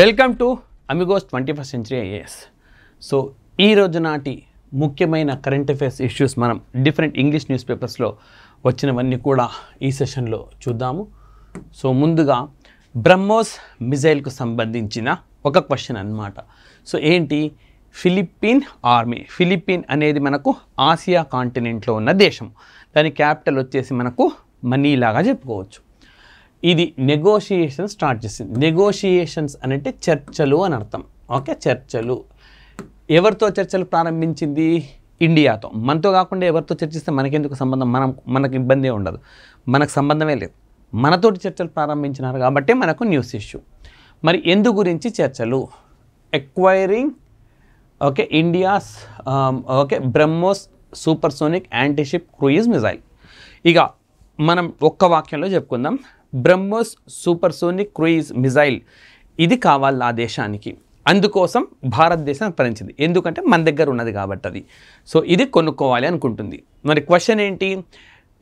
welcome to Amigos twenty first century IAS so ఈ రోజు నాటి ముఖ్యమైన కరెంట్ అఫైర్స్ ఇష్యూస్ మనం డిఫరెంట్ ఇంగ్లీష్ న్యూస్ పేపర్స్లో వచ్చినవన్నీ కూడా ఈ సెషన్లో చూద్దాము సో ముందుగా బ్రహ్మోస్ మిజైల్కు సంబంధించిన ఒక క్వశ్చన్ అనమాట సో ఏంటి ఫిలిప్పీన్ ఆర్మీ ఫిలిప్పీన్ అనేది మనకు ఆసియా కాంటినెంట్లో ఉన్న దేశం దాని క్యాపిటల్ వచ్చేసి మనకు మనీలాగా చెప్పుకోవచ్చు ఇది నెగోషియేషన్ స్టార్ట్ చేసింది నెగోషియేషన్స్ అనంటే చర్చలు అని అర్థం ఓకే చర్చలు ఎవరితో చర్చలు ప్రారంభించింది ఇండియాతో మనతో కాకుండా ఎవరితో చర్చిస్తే మనకెందుకు సంబంధం మనం మనకు ఇబ్బంది ఉండదు మనకు సంబంధమే లేదు మనతోటి చర్చలు ప్రారంభించినారు కాబట్టి మనకు న్యూస్ ఇష్యూ మరి ఎందు గురించి చర్చలు acquiring okay India's okay BrahMos supersonic antiship cruise missile ఇక మనం ఒక్క వాక్యంలో చెప్పుకుందాం బ్రహ్మోస్ సూపర్సోనిక్ క్రూయిజ్ మిజైల్ ఇది కావాలి ఆ దేశానికి అందుకోసం భారతదేశం పరించింది ఎందుకంటే మన దగ్గర ఉన్నది కాబట్టి అది సో ఇది కొనుక్కోవాలి అనుకుంటుంది మరి క్వశ్చన్ ఏంటి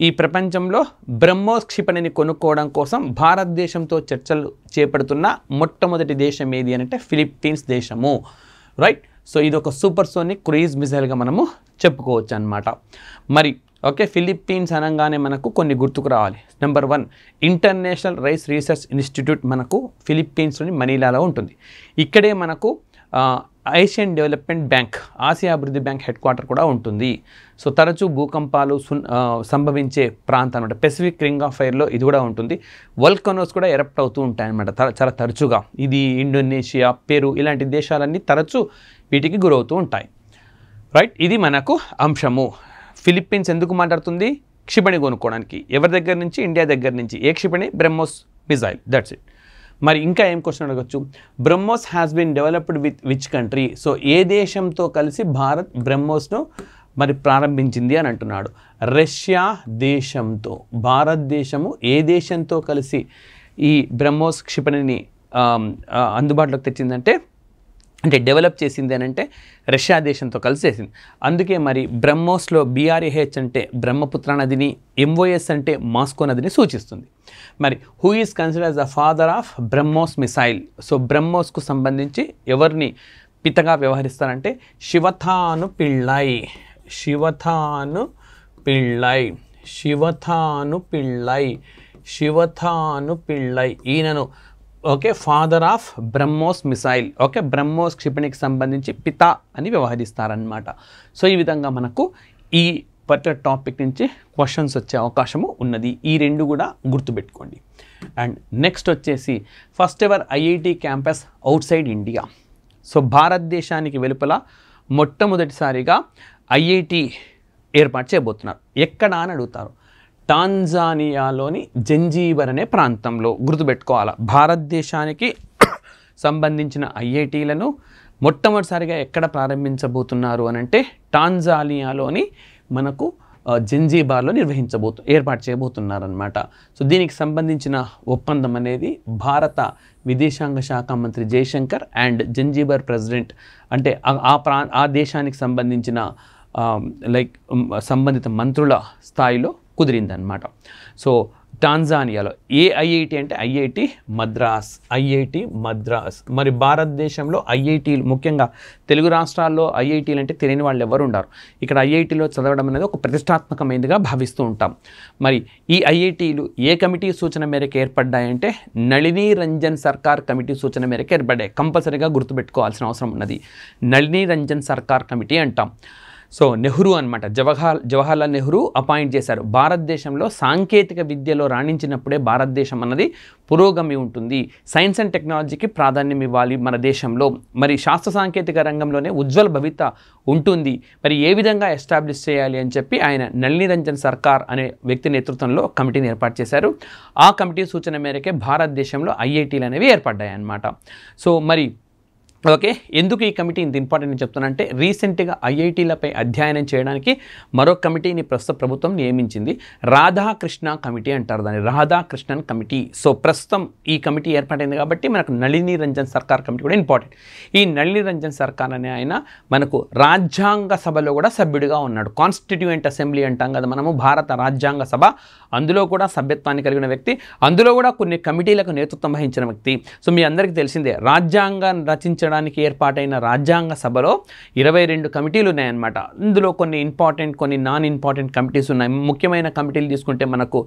ఈ ప్రపంచంలో బ్రహ్మోస్ క్షిపణిని కొనుక్కోవడం కోసం భారతదేశంతో చర్చలు చేపడుతున్న మొట్టమొదటి దేశం ఏది అంటే ఫిలిప్పీన్స్ దేశము రైట్ సో ఇది ఒక సూపర్సోనిక్ క్రూయిజ్ మిజైల్గా మనము చెప్పుకోవచ్చు అనమాట మరి ఓకే ఫిలిప్పీన్స్ అనగానే మనకు కొన్ని గుర్తుకు రావాలి number one international rice research institute మనకు ఫిలిప్పీన్స్లోని మనీలాలో ఉంటుంది ఇక్కడే మనకు ఏషియన్ డెవలప్మెంట్ బ్యాంక్ ఆసియా అభివృద్ధి బ్యాంక్ హెడ్ క్వార్టర్ కూడా ఉంటుంది సో తరచూ భూకంపాలు సంభవించే ప్రాంతం అనమాట పెసిఫిక్ రింగ్ ఆఫ్ ఫైర్లో ఇది కూడా ఉంటుంది వల్కనోస్ కూడా ఎరప్ట్ అవుతూ ఉంటాయన్నమాట చాలా తరచుగా ఇది ఇండోనేషియా పెరు ఇలాంటి దేశాలన్నీ తరచూ వీటికి గురవుతూ ఉంటాయి రైట్ ఇది మనకు అంశము ఫిలిప్పీన్స్ ఎందుకు మాట్లాడుతుంది క్షిపణి కొనుక్కోవడానికి ఎవరి దగ్గర నుంచి ఇండియా దగ్గర నుంచి ఏ క్షిపణి బ్రహ్మోస్ మిజైల్ దట్స్ ఇట్ మరి ఇంకా ఏం క్వశ్చన్ అడగచ్చు BrahMos has been developed with which country so ఏ దేశంతో కలిసి భారత్ బ్రహ్మోస్ను మరి ప్రారంభించింది అని అంటున్నాడు రష్యా దేశంతో భారతదేశము ఏ దేశంతో కలిసి ఈ బ్రహ్మోస్ క్షిపణిని అందుబాటులోకి తెచ్చిందంటే అంటే డెవలప్ చేసింది అని అంటే రష్యా దేశంతో కలిసి చేసింది అందుకే మరి బ్రహ్మోస్లో బీఆర్ఏహెచ్ అంటే బ్రహ్మపుత్ర నదిని ఎంఓఎస్ అంటే మాస్కో నదిని సూచిస్తుంది మరి who is consider the father of BrahMos missile so బ్రహ్మోస్కు సంబంధించి ఎవరిని పితగా వ్యవహరిస్తారంటే శివథాను పిళ్ళై శివథాను పిళ్ళై శివథాను పిళ్ళై శివథాను పిళ్ళై ఈయనను okay father of BrahMos missile okay BrahMos క్షిపణికి సంబంధించి పిత అని వ్యవహరిస్తారనమాట సో ఈ విధంగా మనకు ఈ పర్టికులర్ టాపిక్ నుంచి క్వశ్చన్స్ వచ్చే అవకాశము ఉన్నది ఈ రెండు కూడా గుర్తుపెట్టుకోండి అండ్ నెక్స్ట్ వచ్చేసి first ever IIT campus outside India so భారతదేశానికి వెలుపల మొట్టమొదటిసారిగా ఐఐటి ఏర్పాటు చేయబోతున్నారు ఎక్కడ అని అడుగుతారు టాన్జానియాలోని జంజీబర్ అనే ప్రాంతంలో గుర్తుపెట్టుకోవాలి భారతదేశానికి సంబంధించిన ఐఐటీలను మొట్టమొదటిసారిగా ఎక్కడ ప్రారంభించబోతున్నారు అని అంటే టాన్జానియాలోని మనకు జంజీబార్లో నిర్వహించబోతు ఏర్పాటు చేయబోతున్నారనమాట సో దీనికి సంబంధించిన ఒప్పందం అనేది భారత విదేశాంగ శాఖ మంత్రి జయశంకర్ అండ్ జంజీబార్ ప్రెసిడెంట్ అంటే ఆ ప్రా ఆ దేశానికి సంబంధించిన లైక్ సంబంధిత మంత్రుల స్థాయిలో కుదిరిందనమాట సో టాన్జానియాలో ఏ ఐఐటి అంటే ఐఐటి మద్రాస్ ఐఐటి మద్రాస్ మరి భారతదేశంలో ఐఐటీలు ముఖ్యంగా తెలుగు రాష్ట్రాల్లో ఐఐటీలు అంటే తెలియని వాళ్ళు ఎవరు ఉండరు ఇక్కడ ఐఐటీలో చదవడం అనేది ఒక ప్రతిష్టాత్మకమైనదిగా భావిస్తూ ఉంటాం మరి ఈ ఐఐటీలు ఏ కమిటీ సూచన మేరకు ఏర్పడ్డాయంటే నళిని రంజన్ సర్కార్ కమిటీ సూచన మేరకు ఏర్పడ్డాయి కంపల్సరీగా గుర్తుపెట్టుకోవాల్సిన అవసరం ఉన్నది నళిని రంజన్ సర్కార్ కమిటీ అంటాం సో నెహ్రూ అనమాట జవహర్ జవహర్లాల్ నెహ్రూ అపాయింట్ చేశారు భారతదేశంలో సాంకేతిక విద్యలో రాణించినప్పుడే భారతదేశం అన్నది పురోగమి ఉంటుంది సైన్స్ అండ్ టెక్నాలజీకి ప్రాధాన్యం ఇవ్వాలి మన దేశంలో మరి శాస్త్ర సాంకేతిక రంగంలోనే ఉజ్వల భవిత ఉంటుంది మరి ఏ విధంగా ఎస్టాబ్లిష్ చేయాలి అని చెప్పి ఆయన నళిని రంజన్ సర్కార్ అనే వ్యక్తి నేతృత్వంలో కమిటీని ఏర్పాటు చేశారు ఆ కమిటీ సూచన మేరకే భారతదేశంలో ఐఐటీలు అనేవి ఏర్పడ్డాయి అన్నమాట సో మరి ఓకే ఎందుకు ఈ కమిటీ ఇంత ఇంపార్టెంట్ నేను చెప్తానంటే రీసెంట్గా ఐఐటీలపై అధ్యయనం చేయడానికి మరో కమిటీని ప్రస్తుత ప్రభుత్వం నియమించింది రాధాకృష్ణ కమిటీ అంటారు దాన్ని రాధాకృష్ణన్ కమిటీ సో ప్రస్తుతం ఈ కమిటీ ఏర్పాటైంది కాబట్టి మనకు నళిని రంజన్ సర్కార్ కమిటీ కూడా ఇంపార్టెంట్ ఈ నళిని రంజన్ సర్కార్ అనే ఆయన మనకు రాజ్యాంగ సభలో కూడా సభ్యుడిగా ఉన్నాడు కాన్స్టిట్యూయెంట్ అసెంబ్లీ అంటాం కదా మనము భారత రాజ్యాంగ సభ అందులో కూడా సభ్యత్వాన్ని కలిగిన వ్యక్తి అందులో కూడా కొన్ని కమిటీలకు నేతృత్వం వహించిన వ్యక్తి సో మీ అందరికీ తెలిసిందే రాజ్యాంగాన్ని రచించడం పరిశీలించడానికి ఏర్పాటైన రాజ్యాంగ సభలో ఇరవై రెండు కమిటీలు ఉన్నాయన్నమాట ఇందులో కొన్ని ఇంపార్టెంట్ కొన్ని నాన్ ఇంపార్టెంట్ కమిటీస్ ఉన్నాయి ముఖ్యమైన కమిటీలు తీసుకుంటే మనకు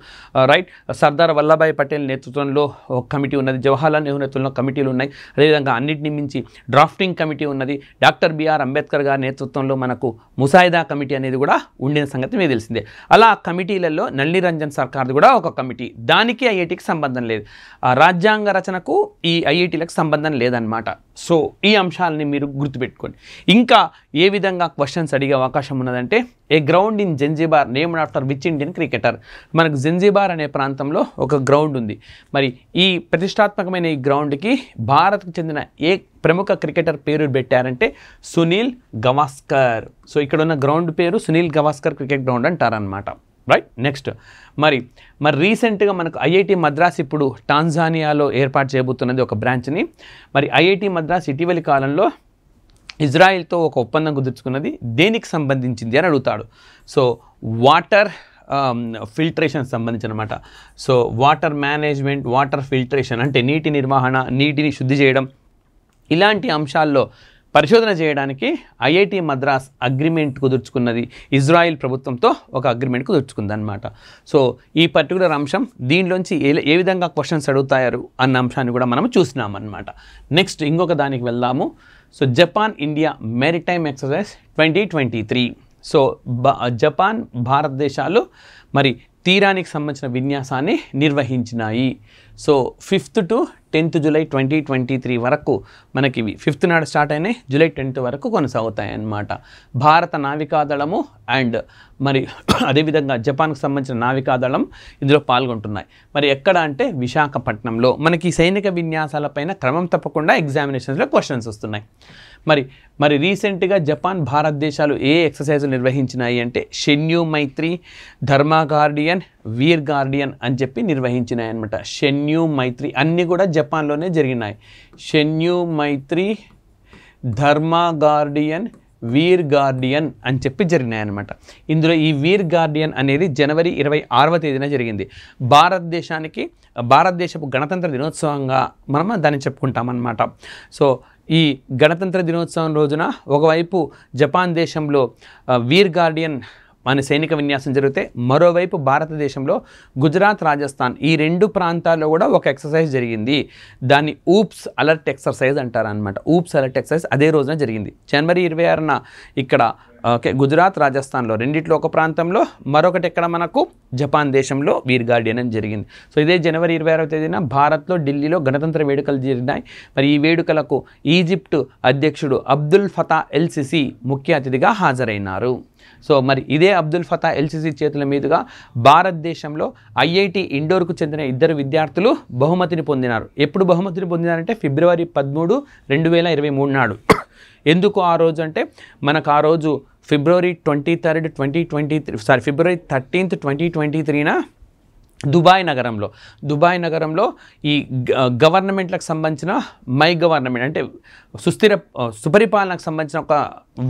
రైట్ సర్దార్ వల్లభాయ్ పటేల్ నేతృత్వంలో ఒక కమిటీ ఉన్నది జవహర్లాల్ నెహ్రూ నేతృత్వంలో కమిటీలు ఉన్నాయి అదేవిధంగా అన్నింటిని మించి డ్రాఫ్టింగ్ కమిటీ ఉన్నది డాక్టర్ బిఆర్ అంబేద్కర్ గారి నేతృత్వంలో మనకు ముసాయిదా కమిటీ అనేది కూడా ఉండిన సంగతి మీకు తెలిసిందే అలా కమిటీలలో నల్లి రంజన్ సర్కార్ది కూడా ఒక కమిటీ దానికి ఐఐటికి సంబంధం లేదు రాజ్యాంగ రచనకు ఈ ఐఐటీలకు సంబంధం లేదనమాట సో ఈ అంశాలని మీరు గుర్తుపెట్టుకోండి ఇంకా ఏ విధంగా క్వశ్చన్స్ అడిగే అవకాశం ఉన్నదంటే a ground in Zanzibar named after which Indian cricketer మనకు జెంజిబార్ అనే ప్రాంతంలో ఒక గ్రౌండ్ ఉంది మరి ఈ ప్రతిష్టాత్మకమైన ఈ గ్రౌండ్కి భారత్కు చెందిన ఏ ప్రముఖ క్రికెటర్ పేరు పెట్టారంటే సునీల్ గవాస్కర్ సో ఇక్కడ ఉన్న గ్రౌండ్ పేరు సునీల్ గవాస్కర్ క్రికెట్ గ్రౌండ్ అంటారనమాట రైట్ నెక్స్ట్ మరి మరి రీసెంట్గా మనకు ఐఐటి మద్రాస్ ఇప్పుడు టాన్జానియాలో ఏర్పాటు చేయబోతున్నది ఒక బ్రాంచ్ని మరి ఐఐటి మద్రాస్ ఇటీవలి కాలంలో ఇజ్రాయిల్తో ఒక ఒప్పందం కుదుర్చుకున్నది దేనికి సంబంధించింది అని అడుగుతాడు సో వాటర్ ఫిల్టరేషన్ సంబంధించి అనమాట so water management water filtration అంటే నీటి నిర్వహణ నీటిని శుద్ధి చేయడం ఇలాంటి అంశాల్లో పరిశోధన చేయడానికి ఐఐటి మద్రాస్ అగ్రిమెంట్ కుదుర్చుకున్నది ఇజ్రాయిల్ ప్రభుత్వంతో ఒక అగ్రిమెంట్ కుదుర్చుకుందనమాట సో ఈ పర్టికులర్ అంశం దీనిలోంచి ఏ ఏ విధంగా క్వశ్చన్స్ అడుగుతారు అన్న అంశాన్ని కూడా మనం చూసినామన్నమాట నెక్స్ట్ ఇంకొక దానికి వెళ్దాము so Japan India maritime exercise twenty twenty three so Japan భారతదేశాలు మరి తీరానికి సంబంధించిన విన్యాసాన్ని నిర్వహించినాయి so fifth to tenth July twenty twenty three వరకు మనకి ఫిఫ్త్ నాడు స్టార్ట్ అయినాయి జూలై టెన్త్ వరకు కొనసాగుతాయి అన్నమాట భారత నావికాదళము అండ్ మరి అదేవిధంగా జపాన్కు సంబంధించిన నావికాదళం ఇందులో పాల్గొంటున్నాయి మరి ఎక్కడ అంటే విశాఖపట్నంలో మనకి సైనిక విన్యాసాలపైన క్రమం తప్పకుండా ఎగ్జామినేషన్స్లో క్వశ్చన్స్ వస్తున్నాయి మరి మరి రీసెంట్గా జపాన్ భారతదేశాలు ఏ ఎక్సర్సైజ్లు నిర్వహించినాయి అంటే షెన్యు మైత్రి ధర్మా గార్డియన్ వీర్ గార్డియన్ అని చెప్పి నిర్వహించినాయి అనమాట షెన్యు మైత్రి అన్నీ కూడా జపాన్లోనే జరిగినాయి షెన్యు మైత్రి ధర్మా గార్డియన్ వీర్ గార్డియన్ అని చెప్పి జరిగినాయన్నమాట ఇందులో ఈ వీర్ గార్డియన్ అనేది జనవరి ఇరవై ఆరవ తేదీన జరిగింది భారతదేశానికి భారతదేశపు గణతంత్ర దినోత్సవంగా మనం దాన్ని చెప్పుకుంటామన్నమాట సో ఈ గణతంత్ర దినోత్సవం రోజున ఒకవైపు జపాన్ దేశంలో వీర్ గార్డియన్ మన సైనిక విన్యాసం జరిగితే మరోవైపు భారతదేశంలో గుజరాత్ రాజస్థాన్ ఈ రెండు ప్రాంతాల్లో కూడా ఒక ఎక్సర్సైజ్ జరిగింది దాన్ని ఊప్స్ అలర్ట్ ఎక్సర్సైజ్ అంటారనమాట ఊప్స్ అలర్ట్ ఎక్సర్సైజ్ అదే రోజున జరిగింది జనవరి ఇరవై ఆరున ఇక్కడ ఓకే గుజరాత్ రాజస్థాన్లో రెండిట్లో ఒక ప్రాంతంలో మరొకటి ఎక్కడ మనకు జపాన్ దేశంలో వీర్ గార్డియన్ అని జరిగింది సో ఇదే జనవరి ఇరవై ఆరో తేదీన భారత్లో ఢిల్లీలో గణతంత్ర వేడుకలు జరిగినాయి మరి ఈ వేడుకలకు ఈజిప్టు అధ్యక్షుడు అబ్దుల్ ఫతా ఎల్సిసి ముఖ్య అతిథిగా హాజరైనారు సో మరి ఇదే అబ్దుల్ ఫతా ఎల్సిసి చేతుల మీదుగా భారతదేశంలో ఐఐటి ఇండోర్కు చెందిన ఇద్దరు విద్యార్థులు బహుమతిని పొందినారు ఎప్పుడు బహుమతిని పొందినారంటే ఫిబ్రవరి పదమూడు రెండు వేల ఇరవై మూడు నాడు ఎందుకు ఆ రోజు అంటే మనకు ఆ రోజు February twenty third twenty twenty three sorry February thirteenth twenty twenty త్రీన దుబాయ్ నగరంలో దుబాయ్ నగరంలో ఈ గవర్నమెంట్లకు సంబంధించిన మై గవర్నమెంట్ అంటే సుస్థిర సుపరిపాలనకు సంబంధించిన ఒక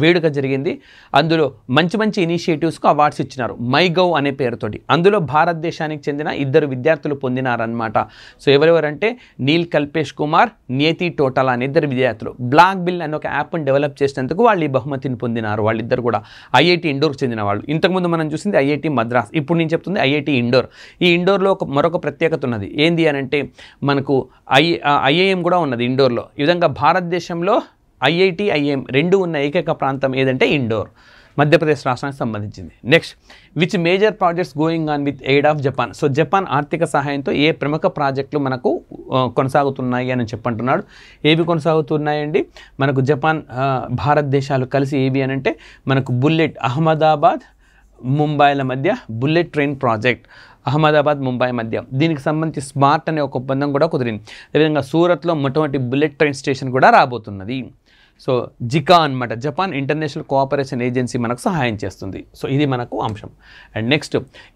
వేడుక జరిగింది అందులో మంచి మంచి ఇనిషియేటివ్స్కు అవార్డ్స్ ఇచ్చినారు మై గౌ అనే పేరుతోటి అందులో భారతదేశానికి చెందిన ఇద్దరు విద్యార్థులు పొందినారనమాట సో ఎవరెవరంటే నీల్ కల్పేష్ కుమార్ నేతి టోటల్ అనే ఇద్దరు విద్యార్థులు బ్లాక్ బిల్ అనే ఒక యాప్ను డెవలప్ చేసినందుకు వాళ్ళు ఈ బహుమతిని పొందినారు వాళ్ళిద్దరు కూడా ఐఐటి ఇండోర్కి చెందిన వాళ్ళు ఇంతకుముందు మనం చూసింది ఐఐటి మద్రాస్ ఇప్పుడు నేను చెప్తుంది ఐఐటి ఇండోర్ ఈ ఇండోర్లో ఒక మరొక ప్రత్యేకత ఉన్నది ఏంది అని అంటే మనకు ఐ ఐఏఎం కూడా ఉన్నది ఇండోర్లో ఈ విధంగా భారతదేశంలో ఐఐటి ఐఏఎం రెండు ఉన్న ఏకైక ప్రాంతం ఏదంటే ఇండోర్ మధ్యప్రదేశ్ రాష్ట్రానికి సంబంధించింది next which major projects going on with aid of Japan so Japan ఆర్థిక సహాయంతో ఏ ప్రముఖ ప్రాజెక్టులు మనకు కొనసాగుతున్నాయి అని చెప్పంటున్నాడు ఏవి కొనసాగుతున్నాయండి మనకు జపాన్ భారతదేశాలు కలిసి ఏవి అని అంటే మనకు బుల్లెట్ అహ్మదాబాద్ ముంబైల మధ్య bullet train project Ahmedabad Mumbai మధ్య దీనికి సంబంధించి స్మార్ట్ అనే ఒక ఒప్పందం కూడా కుదిరింది అదేవిధంగా సూరత్లో మొట్టమొదటి బుల్లెట్ ట్రైన్ స్టేషన్ కూడా రాబోతున్నది సో జికా అనమాట జపాన్ ఇంటర్నేషనల్ కోఆపరేషన్ ఏజెన్సీ మనకు సహాయం చేస్తుంది సో ఇది మనకు అంశం and next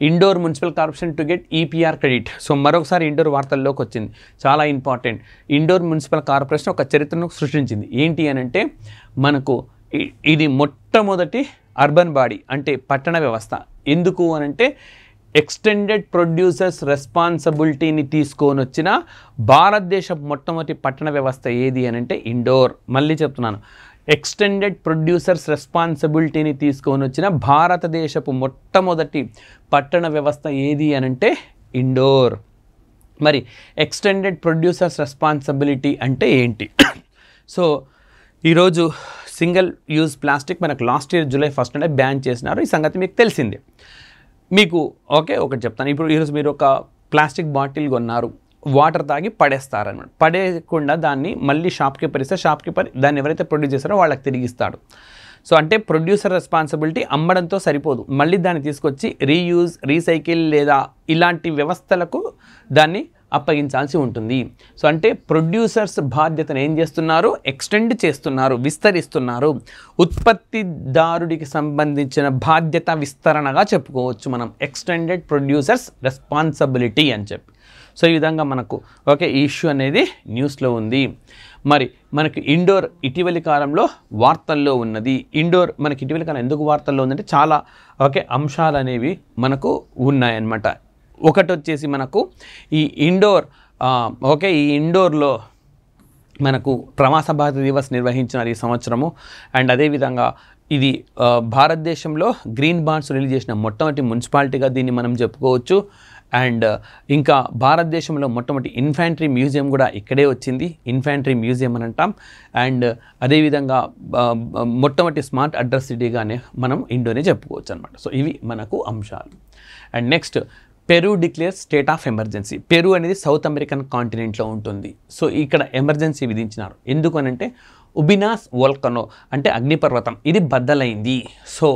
Indore municipal corporation to get EPR credit so మరొకసారి ఇండోర్ వార్తల్లోకి వచ్చింది చాలా ఇంపార్టెంట్ ఇండోర్ మున్సిపల్ కార్పొరేషన్ ఒక చరిత్రను సృష్టించింది ఏంటి అని అంటే మనకు ఇది మొట్టమొదటి అర్బన్ బాడీ అంటే పట్టణ వ్యవస్థ ఎందుకు అని అంటే ఎక్స్టెండెడ్ ప్రొడ్యూసర్స్ రెస్పాన్సిబిలిటీని తీసుకొని వచ్చిన భారతదేశ మొట్టమొదటి పట్టణ వ్యవస్థ ఏది అని అంటే ఇండోర్ మళ్ళీ చెప్తున్నాను ఎక్స్టెండెడ్ ప్రొడ్యూసర్స్ రెస్పాన్సిబిలిటీని తీసుకొని వచ్చిన భారతదేశపు మొట్టమొదటి పట్టణ వ్యవస్థ ఏది అనంటే ఇండోర్ మరి ఎక్స్టెండెడ్ ప్రొడ్యూసర్స్ రెస్పాన్సిబిలిటీ అంటే ఏంటి సో ఈరోజు సింగిల్ యూజ్ ప్లాస్టిక్ మనకు లాస్ట్ ఇయర్ జూలై ఫస్ట్ నుండే బ్యాన్ చేసినారు ఈ సంగతి మీకు తెలిసిందే మీకు ఓకే ఒకటి చెప్తాను ఇప్పుడు ఈరోజు మీరు ఒక ప్లాస్టిక్ బాటిల్ కొన్నారు వాటర్ తాగి పడేస్తారనమాట పడేయకుండా దాన్ని మళ్ళీ షాప్ కీపర్ ఇస్తే షాప్ కీపర్ దాన్ని ఎవరైతే ప్రొడ్యూస్ చేస్తారో వాళ్ళకి తిరిగిస్తాడు సో అంటే ప్రొడ్యూసర్ రెస్పాన్సిబిలిటీ అమ్మడంతో సరిపోదు మళ్ళీ దాన్ని తీసుకొచ్చి రీయూజ్ రీసైకిల్ లేదా ఇలాంటి వ్యవస్థలకు దాన్ని అప్పగించాల్సి ఉంటుంది సో అంటే ప్రొడ్యూసర్స్ బాధ్యతను ఏం చేస్తున్నారు ఎక్స్టెండ్ చేస్తున్నారు విస్తరిస్తున్నారు ఉత్పత్తిదారుడికి సంబంధించిన బాధ్యత విస్తరణగా చెప్పుకోవచ్చు మనం ఎక్స్టెండెడ్ ప్రొడ్యూసర్స్ రెస్పాన్సిబిలిటీ అని చెప్పి సో ఈ విధంగా మనకు ఓకే ఈ ఇష్యూ అనేది న్యూస్లో ఉంది మరి మనకి ఇండోర్ ఇటీవలి కాలంలో వార్తల్లో ఉన్నది ఇండోర్ మనకి ఇటీవలి కాలం ఎందుకు వార్తల్లో ఉందంటే చాలా ఓకే అంశాలు అనేవి మనకు ఉన్నాయన్నమాట ఒకటి వచ్చేసి మనకు ఈ ఇండోర్ ఓకే ఈ ఇండోర్లో మనకు ప్రవాస భారత దివస్ నిర్వహించినారు ఈ సంవత్సరము అండ్ అదేవిధంగా ఇది భారతదేశంలో గ్రీన్ బాండ్స్ రిలీజ్ చేసిన మొట్టమొదటి మున్సిపాలిటీగా దీన్ని మనం చెప్పుకోవచ్చు అండ్ ఇంకా భారతదేశంలో మొట్టమొదటి ఇన్ఫాంట్రీ మ్యూజియం కూడా ఇక్కడే వచ్చింది ఇన్ఫాంట్రీ మ్యూజియం అని అంటాం అండ్ అదేవిధంగా మొట్టమొదటి స్మార్ట్ అడ్రస్ సిటీగానే మనం ఇండోనే చెప్పుకోవచ్చు అనమాట సో ఇవి మనకు అంశాలు and next Peru declare state of emergency Peru అనేది సౌత్ అమెరికన్ కాంటినెంట్లో ఉంటుంది సో ఇక్కడ ఎమర్జెన్సీ విధించినారు ఎందుకనంటే ఉబినాస్ వోల్కనో అంటే అగ్నిపర్వతం ఇది బద్దలైంది సో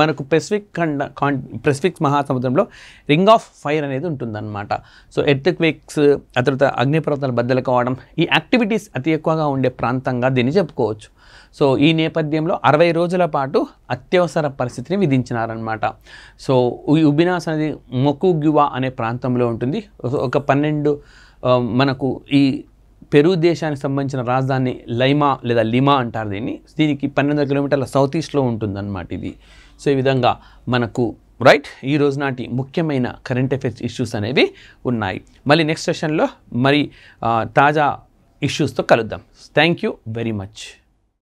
మనకు పెసిఫిక్ ఖండ కాన్ పెసిఫిక్ మహాసముద్రంలో రింగ్ ఆఫ్ ఫైర్ అనేది ఉంటుందన్నమాట సో ఎర్త్క్వేక్స్ ఆ తర్వాత అగ్నిపర్వతాలు బద్దలు కావడం ఈ యాక్టివిటీస్ అతి ఎక్కువగా ఉండే ప్రాంతంగా దీన్ని చెప్పుకోవచ్చు సో ఈ నేపథ్యంలో అరవై రోజుల పాటు అత్యవసర పరిస్థితిని విధించినారనమాట సో ఈ ఉబినాస్ అనేది మొకుగ్యువా అనే ప్రాంతంలో ఉంటుంది ఒక పన్నెండు మనకు ఈ పెరు దేశానికి సంబంధించిన రాజధాని లైమా లేదా లిమా అంటారు దీన్ని దీనికి పన్నెండు కిలోమీటర్ల సౌత్ ఈస్ట్లో ఉంటుందన్నమాట ఇది సో ఈ విధంగా మనకు రైట్ ఈ రోజు నాటి ముఖ్యమైన కరెంట్ అఫైర్స్ ఇష్యూస్ అనేవి ఉన్నాయి మళ్ళీ నెక్స్ట్ సెషన్లో మరి తాజా ఇష్యూస్తో కలుద్దాం థ్యాంక్ యూ వెరీ మచ్